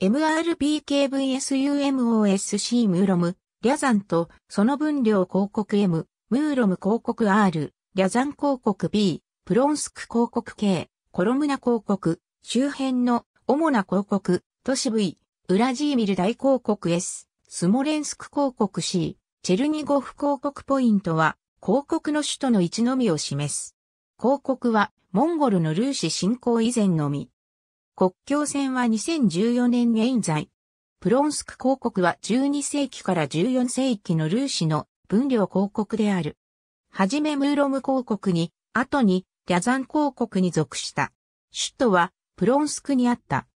MRPKVSUMOSC ムーロム、リャザンと、その分量広告 M、ムーロム広告 R、リャザン広告 B、プロンスク広告 K、コロムナ広告、周辺の主な広告、都市 V、ウラジーミル大広告 S、スモレンスク広告 C、チェルニゴフ広告ポイントは、広告の首都の位置のみを示す。広告は、モンゴルのルーシ侵攻以前のみ、国境線は2014年現在。プロンスク公国は12世紀から14世紀のルーシの分量公国である。はじめムーロム公国に、後にリザン公国に属した。首都はプロンスクにあった。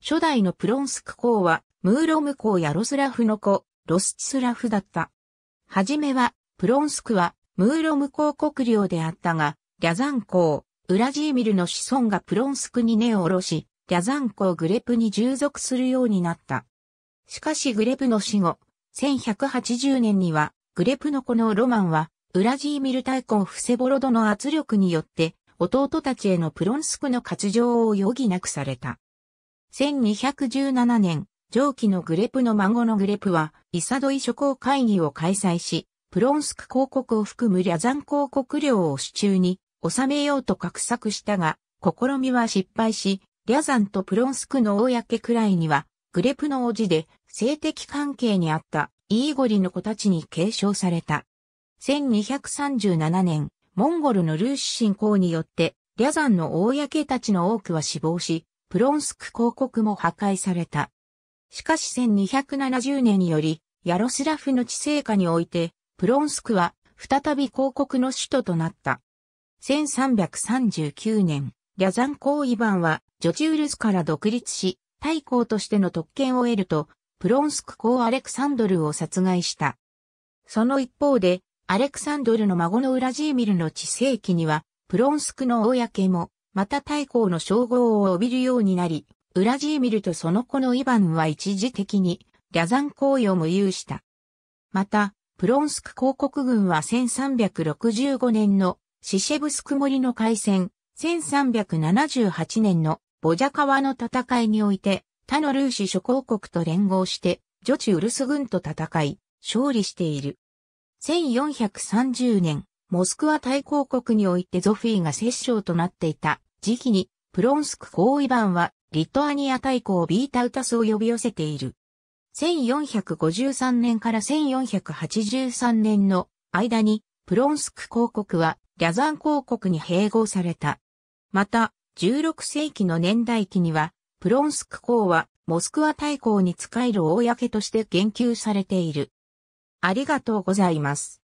初代のプロンスク公は、ムーロム公やロスラフの子、ロスチスラフだった。はじめは、プロンスクは、ムーロム公国領であったが、リャザン公、ウラジーミルの子孫がプロンスクに根を下ろし、リャザン公グレプに従属するようになった。しかしグレプの死後、1180年には、グレプの子のロマンは、ウラジーミル大公フセボロドの圧力によって、弟たちへのプロンスクの割上を余儀なくされた。1217年、上記のグレプの孫のグレプは、イサドイ諸公会議を開催し、プロンスク公国を含むリャザン公国領を手中に収めようと画策したが、試みは失敗し、リャザンとプロンスクの公くらいには、グレプの王子で性的関係にあったイーゴリの子たちに継承された。1237年、モンゴルのルーシ侵攻によって、リャザンの公たちの多くは死亡し、プロンスク公国も破壊された。しかし1270年により、ヤロスラフの治世下において、プロンスクは再び公国の首都となった。1339年、リャザン公イバンはジョュールスから独立し、大公としての特権を得ると、プロンスク公アレクサンドルを殺害した。その一方で、アレクサンドルの孫のウラジーミルの治世期には、プロンスクの公も、また大公の称号を帯びるようになり、ウラジーミルとその子のイバンは一時的に、リャザン公を無有した。また、プロンスク公国軍は1365年のシシェブスク森の海戦、1378年のボジャ川の戦いにおいて、他のルーシ諸公国と連合して、ジョチウルス軍と戦い、勝利している。1430年、モスクワ大公国においてゾフィーが摂政となっていた時期に、プロンスク合意版は、リトアニア大公ビータウタスを呼び寄せている。1453年から1483年の間に、プロンスク公国は、リャザン公国に併合された。また、16世紀の年代期には、プロンスク公はモスクワ大公に仕える公として言及されている。ありがとうございます。